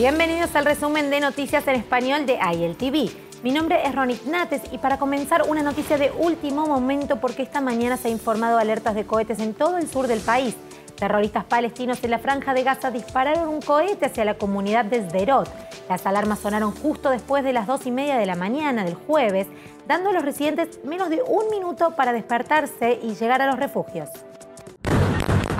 Bienvenidos al resumen de noticias en español de ILTV. Mi nombre es Ronit Nates y para comenzar una noticia de último momento porque esta mañana se han informado alertas de cohetes en todo el sur del país. Terroristas palestinos en la franja de Gaza dispararon un cohete hacia la comunidad de Sderot. Las alarmas sonaron justo después de las dos y media de la mañana del jueves, dando a los residentes menos de un minuto para despertarse y llegar a los refugios.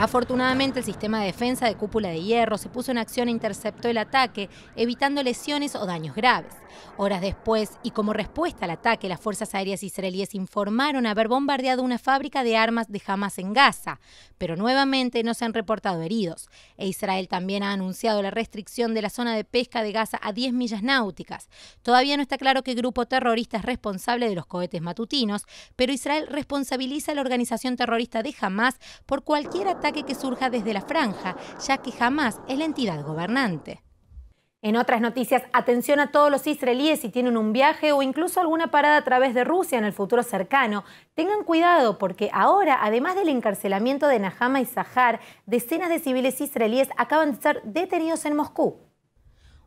Afortunadamente, el sistema de defensa de cúpula de hierro se puso en acción e interceptó el ataque, evitando lesiones o daños graves. Horas después, y como respuesta al ataque, las fuerzas aéreas israelíes informaron haber bombardeado una fábrica de armas de Hamas en Gaza, pero nuevamente no se han reportado heridos. E Israel también ha anunciado la restricción de la zona de pesca de Gaza a 10 millas náuticas. Todavía no está claro qué grupo terrorista es responsable de los cohetes matutinos, pero Israel responsabiliza a la organización terrorista de Hamas por cualquier ataque que surja desde la franja, ya que jamás es la entidad gobernante. En otras noticias, atención a todos los israelíes si tienen un viaje o incluso alguna parada a través de Rusia en el futuro cercano. Tengan cuidado porque ahora, además del encarcelamiento de Nahama y Zahar, decenas de civiles israelíes acaban de ser detenidos en Moscú.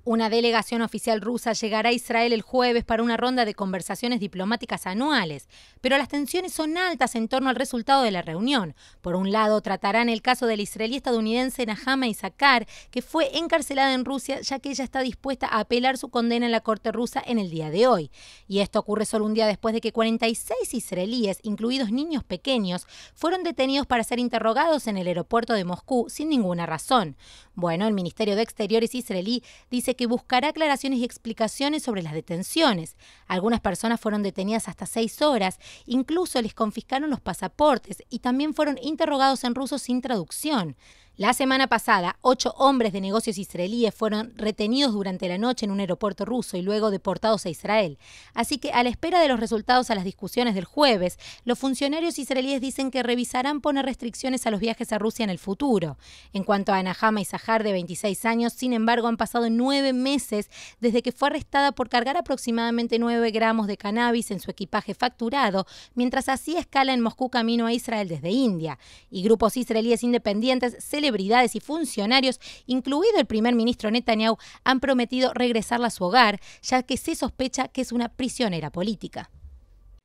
Una delegación oficial rusa llegará a Israel el jueves para una ronda de conversaciones diplomáticas anuales, pero las tensiones son altas en torno al resultado de la reunión. Por un lado, tratarán el caso del israelí estadounidense Nahama Isakar, que fue encarcelada en Rusia ya que ella está dispuesta a apelar su condena en la corte rusa en el día de hoy. Y esto ocurre solo un día después de que 46 israelíes, incluidos niños pequeños, fueron detenidos para ser interrogados en el aeropuerto de Moscú sin ninguna razón. Bueno, el Ministerio de Exteriores israelí dice que buscará aclaraciones y explicaciones sobre las detenciones. Algunas personas fueron detenidas hasta seis horas, incluso les confiscaron los pasaportes y también fueron interrogados en ruso sin traducción. La semana pasada, ocho hombres de negocios israelíes fueron retenidos durante la noche en un aeropuerto ruso y luego deportados a Israel. Así que, a la espera de los resultados a las discusiones del jueves, los funcionarios israelíes dicen que revisarán poner restricciones a los viajes a Rusia en el futuro. En cuanto a Anahama Isahar, de 26 años, sin embargo, han pasado nueve meses desde que fue arrestada por cargar aproximadamente nueve gramos de cannabis en su equipaje facturado, mientras así escala en Moscú camino a Israel desde India. Y grupos israelíes independientes se celebridades y funcionarios, incluido el primer ministro Netanyahu, han prometido regresarla a su hogar, ya que se sospecha que es una prisionera política.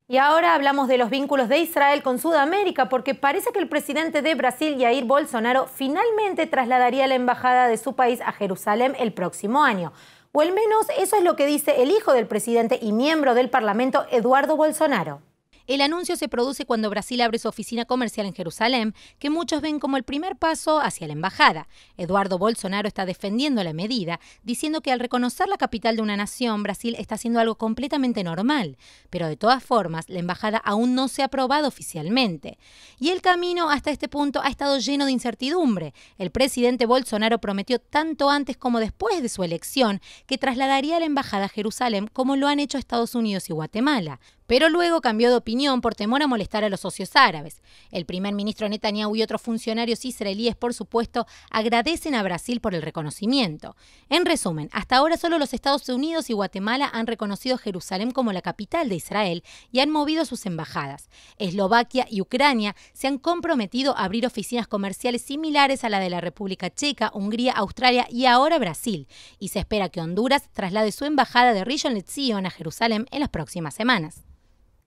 Y ahora hablamos de los vínculos de Israel con Sudamérica, porque parece que el presidente de Brasil, Jair Bolsonaro, finalmente trasladaría la embajada de su país a Jerusalén el próximo año. O al menos eso es lo que dice el hijo del presidente y miembro del Parlamento, Eduardo Bolsonaro. El anuncio se produce cuando Brasil abre su oficina comercial en Jerusalén, que muchos ven como el primer paso hacia la embajada. Eduardo Bolsonaro está defendiendo la medida, diciendo que al reconocer la capital de una nación, Brasil está haciendo algo completamente normal. Pero de todas formas, la embajada aún no se ha aprobado oficialmente. Y el camino hasta este punto ha estado lleno de incertidumbre. El presidente Bolsonaro prometió tanto antes como después de su elección que trasladaría la embajada a Jerusalén como lo han hecho Estados Unidos y Guatemala pero luego cambió de opinión por temor a molestar a los socios árabes. El primer ministro Netanyahu y otros funcionarios israelíes, por supuesto, agradecen a Brasil por el reconocimiento. En resumen, hasta ahora solo los Estados Unidos y Guatemala han reconocido Jerusalén como la capital de Israel y han movido sus embajadas. Eslovaquia y Ucrania se han comprometido a abrir oficinas comerciales similares a la de la República Checa, Hungría, Australia y ahora Brasil. Y se espera que Honduras traslade su embajada de Rishon LeZion a Jerusalén en las próximas semanas.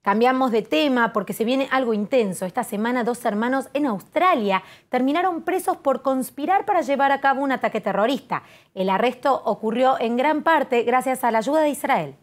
Cambiamos de tema porque se viene algo intenso. Esta semana dos hermanos en Australia terminaron presos por conspirar para llevar a cabo un ataque terrorista. El arresto ocurrió en gran parte gracias a la ayuda de Israel.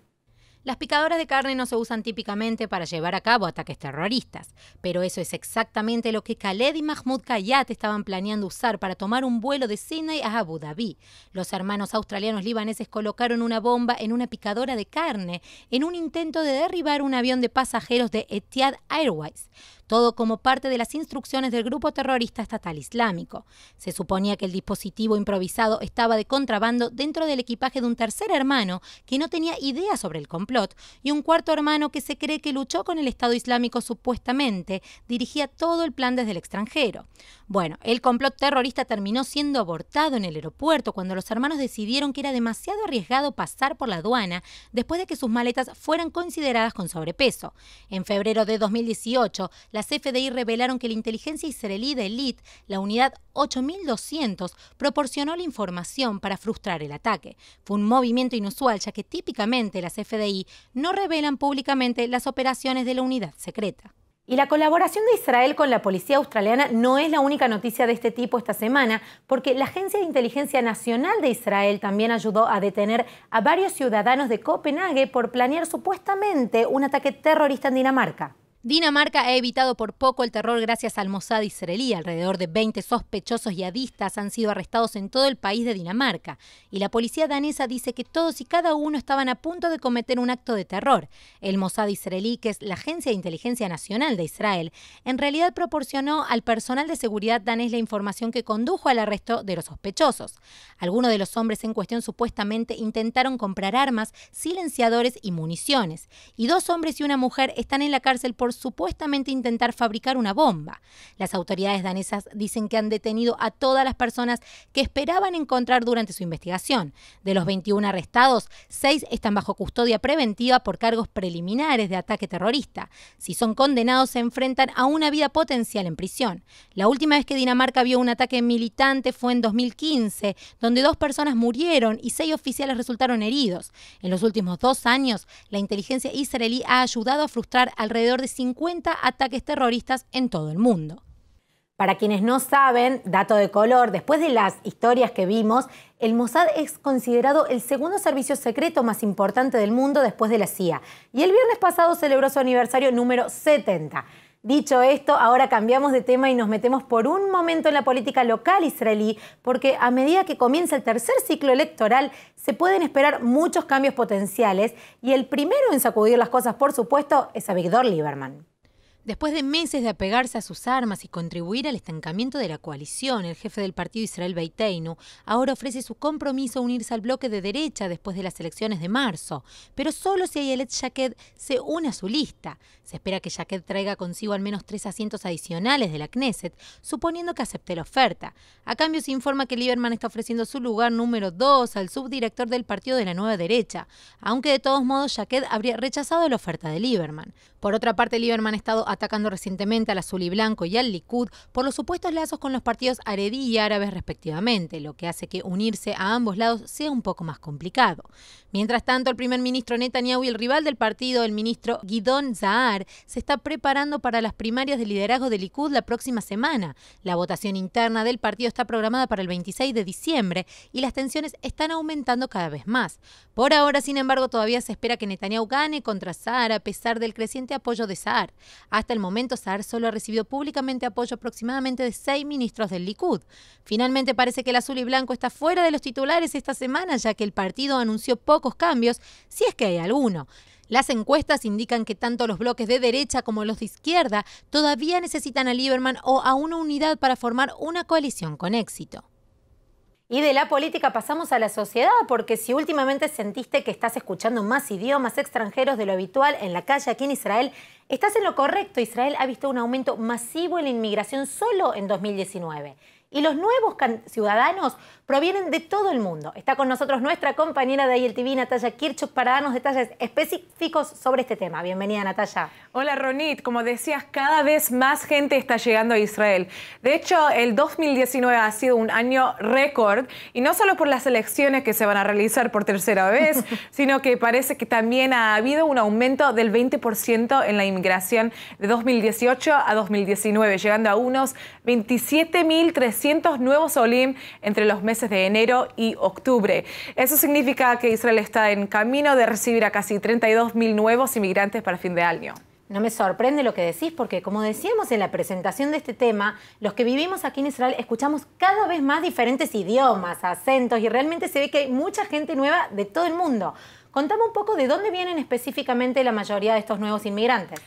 Las picadoras de carne no se usan típicamente para llevar a cabo ataques terroristas, pero eso es exactamente lo que Khaled y Mahmoud Kayat estaban planeando usar para tomar un vuelo de Sydney a Abu Dhabi. Los hermanos australianos libaneses colocaron una bomba en una picadora de carne en un intento de derribar un avión de pasajeros de Etihad Airways todo como parte de las instrucciones del grupo terrorista estatal islámico. Se suponía que el dispositivo improvisado estaba de contrabando dentro del equipaje de un tercer hermano que no tenía idea sobre el complot y un cuarto hermano que se cree que luchó con el Estado Islámico supuestamente, dirigía todo el plan desde el extranjero. Bueno, el complot terrorista terminó siendo abortado en el aeropuerto cuando los hermanos decidieron que era demasiado arriesgado pasar por la aduana después de que sus maletas fueran consideradas con sobrepeso. En febrero de 2018, las FDI revelaron que la inteligencia israelí de Elite, la unidad 8200, proporcionó la información para frustrar el ataque. Fue un movimiento inusual, ya que típicamente las FDI no revelan públicamente las operaciones de la unidad secreta. Y la colaboración de Israel con la policía australiana no es la única noticia de este tipo esta semana, porque la Agencia de Inteligencia Nacional de Israel también ayudó a detener a varios ciudadanos de Copenhague por planear supuestamente un ataque terrorista en Dinamarca. Dinamarca ha evitado por poco el terror gracias al Mossad israelí. Alrededor de 20 sospechosos yihadistas han sido arrestados en todo el país de Dinamarca. Y la policía danesa dice que todos y cada uno estaban a punto de cometer un acto de terror. El Mossad israelí, que es la Agencia de Inteligencia Nacional de Israel, en realidad proporcionó al personal de seguridad danés la información que condujo al arresto de los sospechosos. Algunos de los hombres en cuestión supuestamente intentaron comprar armas, silenciadores y municiones. Y dos hombres y una mujer están en la cárcel por supuestamente intentar fabricar una bomba. Las autoridades danesas dicen que han detenido a todas las personas que esperaban encontrar durante su investigación. De los 21 arrestados, 6 están bajo custodia preventiva por cargos preliminares de ataque terrorista. Si son condenados, se enfrentan a una vida potencial en prisión. La última vez que Dinamarca vio un ataque militante fue en 2015, donde dos personas murieron y seis oficiales resultaron heridos. En los últimos dos años, la inteligencia israelí ha ayudado a frustrar alrededor de 50 ataques terroristas en todo el mundo. Para quienes no saben, dato de color, después de las historias que vimos, el Mossad es considerado el segundo servicio secreto más importante del mundo después de la CIA. Y el viernes pasado celebró su aniversario número 70. Dicho esto, ahora cambiamos de tema y nos metemos por un momento en la política local israelí, porque a medida que comienza el tercer ciclo electoral se pueden esperar muchos cambios potenciales y el primero en sacudir las cosas, por supuesto, es a Víctor Lieberman. Después de meses de apegarse a sus armas y contribuir al estancamiento de la coalición, el jefe del partido Israel Beiteinu ahora ofrece su compromiso a unirse al bloque de derecha después de las elecciones de marzo, pero solo si Ayelet Jaqued se une a su lista. Se espera que Jaqued traiga consigo al menos tres asientos adicionales de la Knesset, suponiendo que acepte la oferta. A cambio se informa que Lieberman está ofreciendo su lugar número 2 al subdirector del partido de la nueva derecha, aunque de todos modos Jaqued habría rechazado la oferta de Lieberman. Por otra parte, Lieberman ha estado atacando recientemente al azul y blanco y al Likud por los supuestos lazos con los partidos aredí y árabes respectivamente, lo que hace que unirse a ambos lados sea un poco más complicado. Mientras tanto, el primer ministro Netanyahu y el rival del partido, el ministro Guidón Zahar, se está preparando para las primarias de liderazgo de Likud la próxima semana. La votación interna del partido está programada para el 26 de diciembre y las tensiones están aumentando cada vez más. Por ahora, sin embargo, todavía se espera que Netanyahu gane contra Zahar a pesar del creciente apoyo de Zahar. Hasta el momento, Saar solo ha recibido públicamente apoyo aproximadamente de seis ministros del Likud. Finalmente, parece que el azul y blanco está fuera de los titulares esta semana, ya que el partido anunció pocos cambios, si es que hay alguno. Las encuestas indican que tanto los bloques de derecha como los de izquierda todavía necesitan a Lieberman o a una unidad para formar una coalición con éxito. Y de la política pasamos a la sociedad, porque si últimamente sentiste que estás escuchando más idiomas extranjeros de lo habitual en la calle aquí en Israel, estás en lo correcto. Israel ha visto un aumento masivo en la inmigración solo en 2019 y los nuevos ciudadanos provienen de todo el mundo. Está con nosotros nuestra compañera de ILTV, Natalia Kirchhoff, para darnos detalles específicos sobre este tema. Bienvenida, Natalia. Hola, Ronit. Como decías, cada vez más gente está llegando a Israel. De hecho, el 2019 ha sido un año récord, y no solo por las elecciones que se van a realizar por tercera vez, sino que parece que también ha habido un aumento del 20% en la inmigración de 2018 a 2019, llegando a unos 27.300 nuevos Olim entre los meses de enero y octubre. Eso significa que Israel está en camino de recibir a casi 32.000 nuevos inmigrantes para fin de año. No me sorprende lo que decís porque, como decíamos en la presentación de este tema, los que vivimos aquí en Israel escuchamos cada vez más diferentes idiomas, acentos y realmente se ve que hay mucha gente nueva de todo el mundo. Contame un poco de dónde vienen específicamente la mayoría de estos nuevos inmigrantes.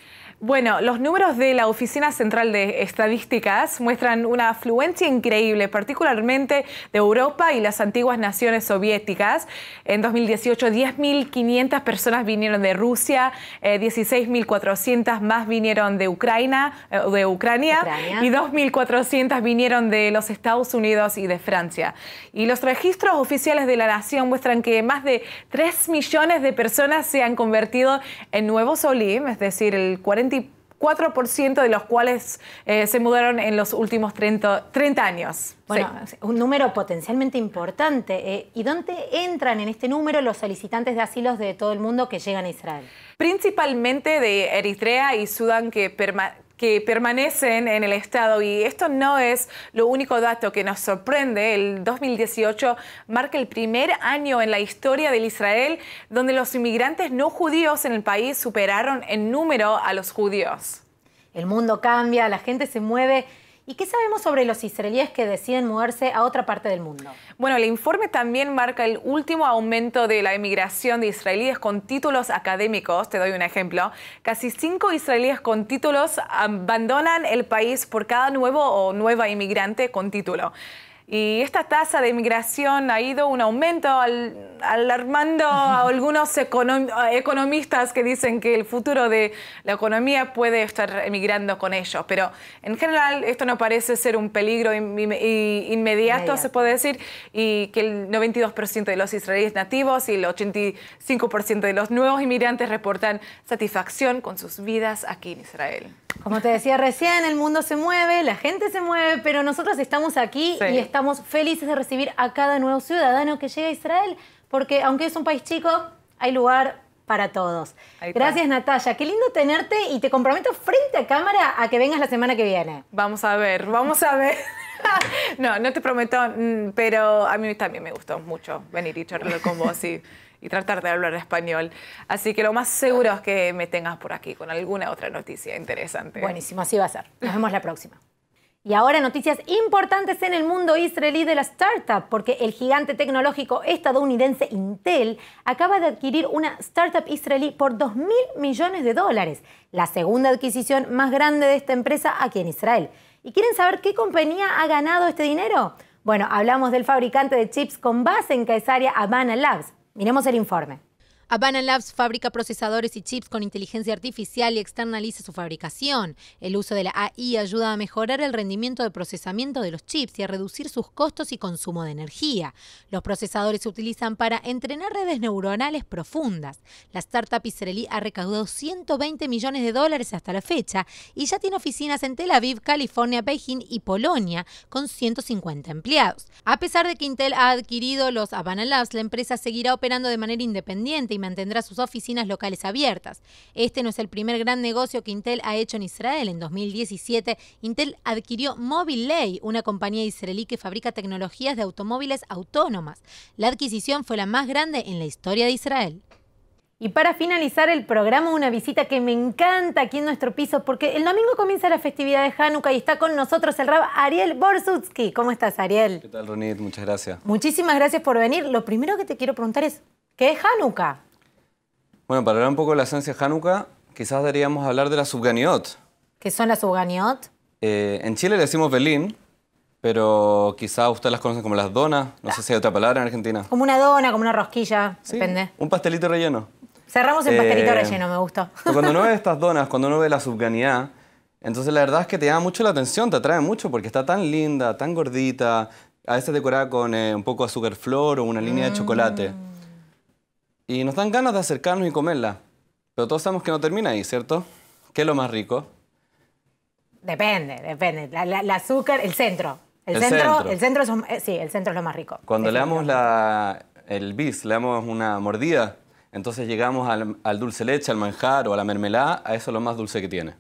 Bueno, los números de la Oficina Central de Estadísticas muestran una afluencia increíble, particularmente de Europa y las antiguas naciones soviéticas. En 2018, 10.500 personas vinieron de Rusia, 16.400 eh, más vinieron de eh, Ucrania, y 2.400 vinieron de los Estados Unidos y de Francia. Y los registros oficiales de la nación muestran que más de 3 millones de personas se han convertido en nuevos Olim, es decir, el 40 24% de los cuales eh, se mudaron en los últimos 30, 30 años. Bueno, un número potencialmente importante. Eh, ¿Y dónde entran en este número los solicitantes de asilos de todo el mundo que llegan a Israel? Principalmente de Eritrea y Sudán que, que permanecen en el Estado y esto no es lo único dato que nos sorprende. El 2018 marca el primer año en la historia del Israel donde los inmigrantes no judíos en el país superaron en número a los judíos. El mundo cambia, la gente se mueve ¿Y qué sabemos sobre los israelíes que deciden moverse a otra parte del mundo? Bueno, el informe también marca el último aumento de la emigración de israelíes con títulos académicos. Te doy un ejemplo. Casi cinco israelíes con títulos ah, abandonan el país por cada nuevo o nueva inmigrante con título. Y esta tasa de inmigración ha ido un aumento alarmando a algunos economistas que dicen que el futuro de la economía puede estar emigrando con ellos. Pero en general esto no parece ser un peligro Inmediato. se puede decir, y que el 92% de los israelíes nativos y el 85% de los nuevos inmigrantes reportan satisfacción con sus vidas aquí en Israel. Como te decía recién, el mundo se mueve, la gente se mueve, pero nosotros estamos aquí y estamos felices de recibir a cada nuevo ciudadano que llega a Israel, porque aunque es un país chico, hay lugar para todos. Gracias Natalia, qué lindo tenerte y te comprometo frente a cámara a que vengas la semana que viene. Vamos a ver, vamos a ver. no, no te prometo, mm, pero a mí también me gustó mucho venir y charlar con vos y, tratar de hablar español. Así que lo más seguro es que me tengas por aquí con alguna otra noticia interesante. Buenísimo, así va a ser. Nos vemos la próxima. Y ahora noticias importantes en el mundo israelí de la startup, porque el gigante tecnológico estadounidense Intel acaba de adquirir una startup israelí por 2.000 mil millones de dólares, la segunda adquisición más grande de esta empresa aquí en Israel. ¿Y quieren saber qué compañía ha ganado este dinero? Bueno, hablamos del fabricante de chips con base en Caesarea Habana Labs. Miremos el informe. Habana Labs fabrica procesadores y chips con inteligencia artificial y externaliza su fabricación. El uso de la AI ayuda a mejorar el rendimiento de procesamiento de los chips y a reducir sus costos y consumo de energía. Los procesadores se utilizan para entrenar redes neuronales profundas. La startup israelí ha recaudado 120 millones de dólares hasta la fecha y ya tiene oficinas en Tel Aviv, California, Beijing y Polonia con 150 empleados. A pesar de que Intel ha adquirido los Habana Labs, la empresa seguirá operando de manera independiente y mantendrá sus oficinas locales abiertas. Este no es el primer gran negocio que Intel ha hecho en Israel. En 2017, Intel adquirió Mobileye, una compañía israelí que fabrica tecnologías de automóviles autónomas. La adquisición fue la más grande en la historia de Israel. Y para finalizar el programa, una visita que me encanta aquí en nuestro piso, porque el domingo comienza la festividad de Hanukkah y está con nosotros el rab Ariel Borsutsky. ¿Cómo estás, Ariel? ¿Qué tal, Ronit? Muchas gracias. Muchísimas gracias por venir. Lo primero que te quiero preguntar es, ¿qué es Hanukkah? Bueno, para hablar un poco de la esencia Hanukkah, quizás deberíamos hablar de la subganiot. ¿Qué son las subganiot? Eh, en Chile le decimos Belín, pero quizás ustedes las conocen como las donas. No sé si hay otra palabra en Argentina. Como una dona, como una rosquilla, depende. Un pastelito relleno. Cerramos en pastelito eh, relleno, me gustó. Cuando uno ve estas donas, cuando uno ve la subganiá, entonces la verdad es que te llama mucho la atención, te atrae mucho porque está tan linda, tan gordita, a veces decorada con eh, un poco de azúcar flor o una línea de chocolate. Mm. Y nos dan ganas de acercarnos y comerla. Pero todos sabemos que no termina ahí, ¿cierto? ¿Qué es lo más rico? Depende, depende. La, azúcar, el centro. El, centro, El centro es, eh, sí, el centro es lo más rico. Cuando le damos la, el bis, le damos una mordida, entonces llegamos al, dulce leche, al manjar o a la mermelada, a eso es lo más dulce que tiene.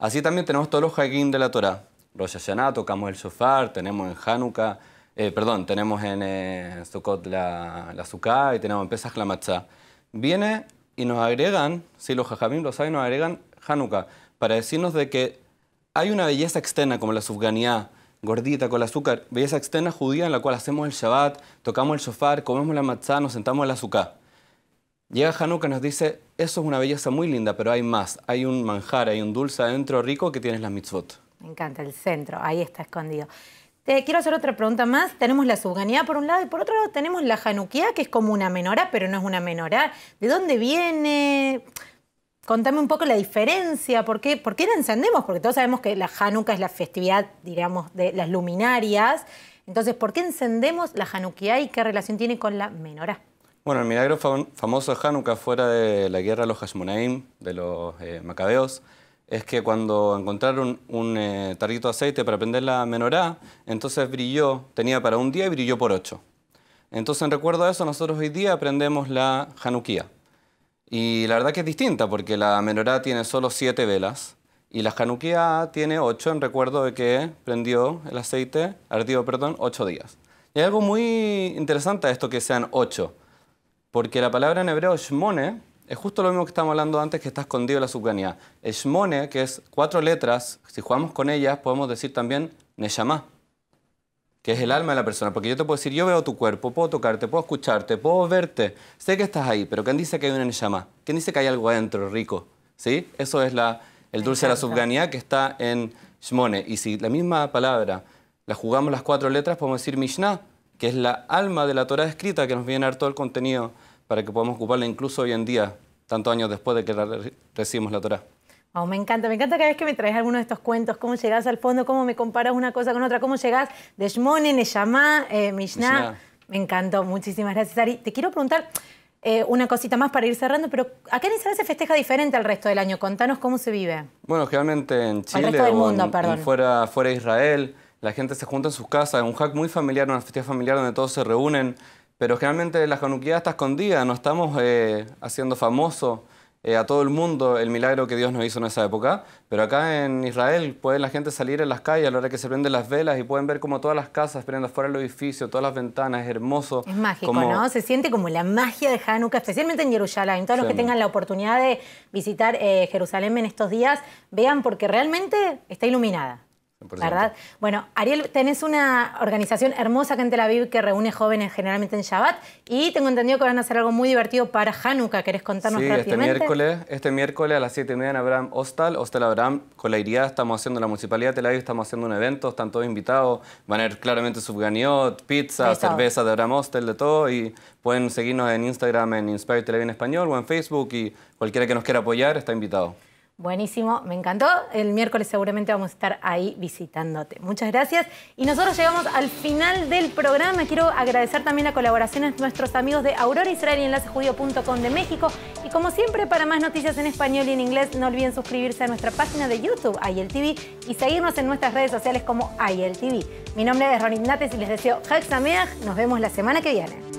Así también tenemos todos los hakim de la Torah. Rosh Hashanah, tocamos el shofar, tenemos en Hanukkah eh, perdón, tenemos en eh, Sukkot la, la y tenemos en Pesach la Matzah. Viene y nos agregan, si los jajamim lo saben, nos agregan Hanukkah para decirnos de que hay una belleza externa como la sufganía, gordita con el azúcar, belleza externa judía en la cual hacemos el Shabbat, tocamos el shofar, comemos la Matzah, nos sentamos en la suká. Llega Hanukkah y nos dice, eso es una belleza muy linda, pero hay más, hay un manjar, hay un dulce adentro rico que tienes las mitzvot. Me encanta el centro, ahí está escondido quiero hacer otra pregunta más. Tenemos la subganía por un lado y por otro lado tenemos la januquía, que es como una menorá, pero no es una menorá. ¿De dónde viene? Contame un poco la diferencia, ¿por qué, por qué la encendemos? Porque todos sabemos que la Hanukkah es la festividad, digamos, de las luminarias. Entonces, ¿por qué encendemos la januquía y qué relación tiene con la menorá? Bueno, el milagro famoso de Hanukkah fuera de la guerra de los Hashmonaim, de los eh, macabeos, es que cuando encontraron un eh, tarrito de aceite para prender la menorá, entonces brilló, tenía para un día y brilló por ocho. Entonces, en recuerdo a eso, nosotros hoy día aprendemos la januquía. Y la verdad que es distinta, porque la menorá tiene solo siete velas y la januquía tiene ocho en recuerdo de que prendió el aceite, ardió, perdón, ocho días. Y hay algo muy interesante a esto que sean ocho, porque la palabra en hebreo shmone es justo lo mismo que estábamos hablando antes que está escondido en la subganía. Shmone, que es cuatro letras, si jugamos con ellas podemos decir también Neshama, que es el alma de la persona. Porque yo te puedo decir, yo veo tu cuerpo, puedo tocarte, puedo escucharte, puedo verte, sé que estás ahí, pero ¿quién dice que hay una Neshama? ¿Quién dice que hay algo adentro rico? ¿Sí? Eso es el dulce de la subganía que está en Shmone. Y si la misma palabra la jugamos las cuatro letras, podemos decir Mishnah, que es la alma de la Torah escrita que nos viene a dar todo el contenido para que podamos ocuparla incluso hoy en día, tantos años después de que recibimos la Torah. Oh, me encanta, me encanta cada vez que me traes alguno de estos cuentos, cómo llegás al fondo, cómo me comparas una cosa con otra, cómo llegás de Shmone, Neyamá, eh, Mishnah. Me encantó, muchísimas gracias, Ari. Te quiero preguntar eh, una cosita más para ir cerrando, pero acá en Israel se festeja diferente al resto del año. Contanos cómo se vive. Bueno, generalmente en Chile fuera, fuera de Israel, la gente se junta en sus casas, es un hack muy familiar, una festividad familiar donde todos se reúnen. Pero generalmente la Januquía está escondida, no estamos eh, haciendo famoso eh, a todo el mundo el milagro que Dios nos hizo en esa época. Pero acá en Israel puede la gente salir en las calles a la hora que se prenden las velas y pueden ver como todas las casas prenden afuera del edificio, todas las ventanas, es hermoso. Es mágico, ¿no? Se siente como la magia de Hanukkah, especialmente en Jerusalén. Todos los que tengan la oportunidad de visitar eh, Jerusalén en estos días, vean porque realmente está iluminada. ¿Verdad? Bueno, Ariel, tenés una organización hermosa que en Tel Aviv que reúne jóvenes generalmente en Shabbat y tengo entendido que van a hacer algo muy divertido para Hanukkah. ¿Querés contarnos sí, este rápidamente? Este miércoles, este miércoles a las 7 y media en Abraham Hostal, Hostel Abraham, con la iría estamos haciendo, la Municipalidad de Tel Aviv estamos haciendo un evento, están todos invitados, van a ir claramente subganiot, pizza, cerveza de Abraham Hostel, de todo y pueden seguirnos en Instagram, en Inspire Tel Aviv en español o en Facebook y cualquiera que nos quiera apoyar está invitado. Buenísimo, me encantó. El miércoles seguramente vamos a estar ahí visitándote. Muchas gracias. Y nosotros llegamos al final del programa. Quiero agradecer también la colaboración de nuestros amigos de Aurora Israel y enlacejudío.com de México. Y como siempre, para más noticias en español y en inglés, no olviden suscribirse a nuestra página de YouTube, ILTV, y seguirnos en nuestras redes sociales como ILTV. Mi nombre es Ronin Nates y les deseo Hexameach. Nos vemos la semana que viene.